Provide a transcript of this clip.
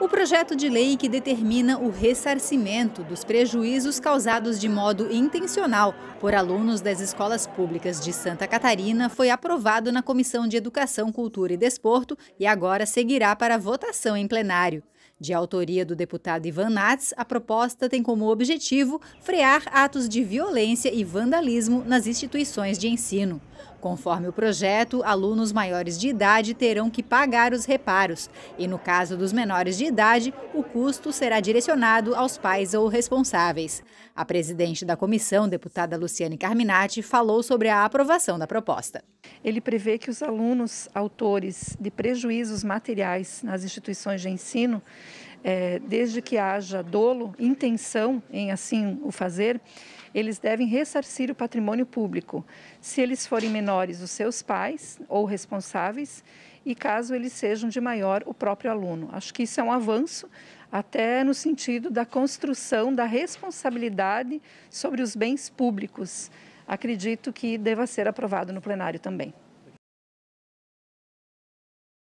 O projeto de lei que determina o ressarcimento dos prejuízos causados de modo intencional por alunos das escolas públicas de Santa Catarina foi aprovado na Comissão de Educação, Cultura e Desporto e agora seguirá para votação em plenário. De autoria do deputado Ivan Nats, a proposta tem como objetivo frear atos de violência e vandalismo nas instituições de ensino. Conforme o projeto, alunos maiores de idade terão que pagar os reparos e, no caso dos menores de idade, o custo será direcionado aos pais ou responsáveis. A presidente da comissão, deputada Luciane Carminati, falou sobre a aprovação da proposta. Ele prevê que os alunos autores de prejuízos materiais nas instituições de ensino é, desde que haja dolo, intenção em assim o fazer, eles devem ressarcir o patrimônio público. Se eles forem menores, os seus pais ou responsáveis, e caso eles sejam de maior, o próprio aluno. Acho que isso é um avanço, até no sentido da construção da responsabilidade sobre os bens públicos. Acredito que deva ser aprovado no plenário também.